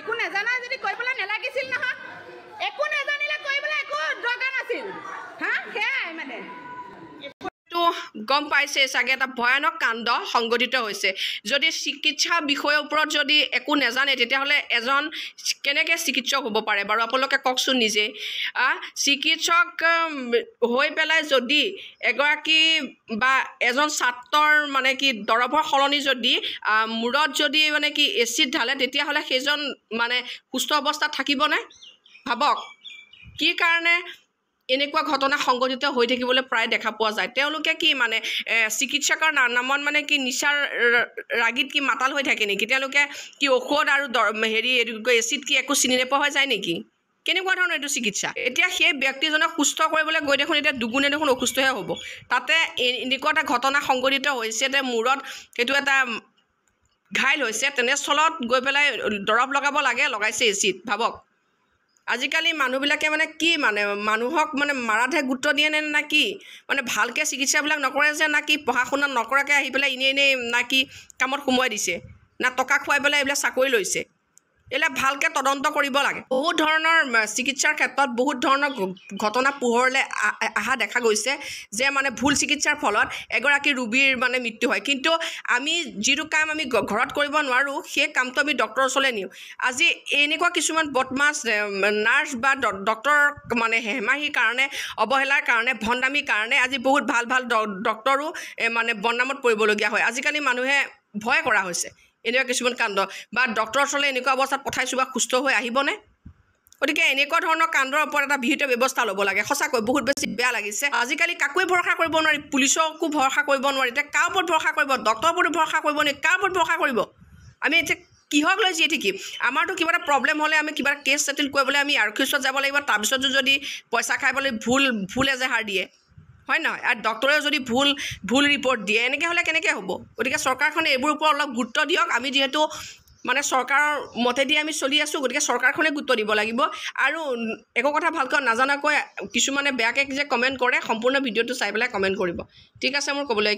একো নেজানা যদি কৰিবলৈ নেলাগিছিল নহয় একো নেজানিলে কৰিবলৈ একো দৰকাৰ নাছিল হা সেয়াই মানে গম পাইছে চাগে এটা ভয়ানক কাণ্ড সংঘটিত হৈছে যদি চিকিৎসা বিষয়ৰ ওপৰত যদি একো নেজানে তেতিয়াহ'লে এজন কেনেকৈ চিকিৎসক হ'ব পাৰে বাৰু আপোনালোকে কওকচোন নিজে চিকিৎসক হৈ পেলাই যদি এগৰাকী বা এজন ছাত্ৰৰ মানে কি দৰৱৰ সলনি যদি মূৰত যদি মানে কি এচিড ঢালে তেতিয়াহ'লে সেইজন মানে সুস্থ অৱস্থাত থাকিবনে ভাবক কি কাৰণে এনেকুৱা ঘটনা সংঘটিত হৈ থাকিবলৈ প্ৰায় দেখা পোৱা যায় তেওঁলোকে কি মানে চিকিৎসকৰ নামত মানে কি নিচাৰ ৰাগিত কি মাতাল হৈ থাকে নেকি তেওঁলোকে কি ঔষধ আৰু হেৰি এইটো এচিড কি একো চিনি নেপোৱা হৈ যায় নেকি কেনেকুৱা ধৰণৰ এইটো চিকিৎসা এতিয়া সেই ব্যক্তিজনক সুস্থ কৰিবলৈ গৈ দেখোন এতিয়া দুগুণে দেখোন অসুস্থহে হ'ব তাতে এনেকুৱা এটা ঘটনা সংঘটিত হৈছে যে মূৰত সেইটো এটা ঘাইল হৈছে তেনেস্থলত গৈ পেলাই দৰৱ লগাব লাগে লগাইছে এচিড ভাবক আজিকালি মানুহবিলাকে মানে কি মানে মানুহক মানে মাৰাতহে গুৰুত্ব দিয়েনে কি মানে ভালকৈ চিকিৎসাবিলাক নকৰে যে না কি পঢ়া শুনা নকৰাকৈ আহি পেলাই এনেই এনেই না কি কামত সোমোৱাই দিছে না টকা খুৱাই পেলাই এইবিলাক চাকৰি লৈছে এইবিলাক ভালকৈ তদন্ত কৰিব লাগে বহুত ধৰণৰ চিকিৎসাৰ ক্ষেত্ৰত বহুত ধৰণৰ ঘটনা পোহৰলৈ অহা দেখা গৈছে যে মানে ভুল চিকিৎসাৰ ফলত এগৰাকী ৰোগীৰ মানে মৃত্যু হয় কিন্তু আমি যিটো কাম আমি ঘৰত কৰিব নোৱাৰোঁ সেই কামটো আমি ডক্টৰৰ ওচৰলৈ নিওঁ আজি এনেকুৱা কিছুমান বদমাছ নাৰ্ছ বা ডক্টৰ মানে হেমাহিৰ কাৰণে অৱহেলাৰ কাৰণে ভণ্ডামীৰ কাৰণে আজি বহুত ভাল ভাল ডক্টৰো মানে বদনামত পৰিবলগীয়া হয় আজিকালি মানুহে ভয় কৰা হৈছে এনেকুৱা কিছুমান কাণ্ড বা ডক্তৰৰ ওচৰলৈ এনেকুৱা অৱস্থাত পঠাইছোঁ বা সুস্থ হৈ আহিবনে গতিকে এনেকুৱা ধৰণৰ কাণ্ডৰ ওপৰত এটা বিহিত ব্যৱস্থা ল'ব লাগে সঁচাকৈ বহুত বেছি বেয়া লাগিছে আজিকালি কাকোৱে ভৰসা কৰিব নোৱাৰি পুলিচকো ভৰসা কৰিব নোৱাৰি এতিয়া কাৰ ওপৰত ভৰসা কৰিব ডক্টৰৰ ওপৰত ভৰসা কৰিব নোৱাৰি কাৰ ওপৰত ভৰসা কৰিব আমি এতিয়া কিহক লৈ জীয়ে থাকিম আমাৰতো কিবা এটা প্ৰব্লেম হ'লে আমি কিবা এটা কেছ ছেটেল কৰিবলৈ আমি আৰক্ষীৰ ওচৰত যাব লাগিব তাৰপিছতো যদি পইচা খাই পেলাই ভুল ভুল এজেহাৰ দিয়ে হয় নহয় আৰু ডক্টৰেও যদি ভুল ভুল ৰিপৰ্ট দিয়ে এনেকৈ হ'লে কেনেকৈ হ'ব গতিকে চৰকাৰখনে এইবোৰ ওপৰত অলপ গুৰুত্ব দিয়ক আমি যিহেতু মানে চৰকাৰৰ মতেদি আমি চলি আছোঁ গতিকে চৰকাৰখনে গুৰুত্ব দিব লাগিব আৰু একো কথা ভালকৈ নাজানাকৈ কিছুমানে বেয়াকৈ যে কমেণ্ট কৰে সম্পূৰ্ণ ভিডিঅ'টো চাই পেলাই কমেণ্ট কৰিব ঠিক আছে মোৰ ক'বলৈ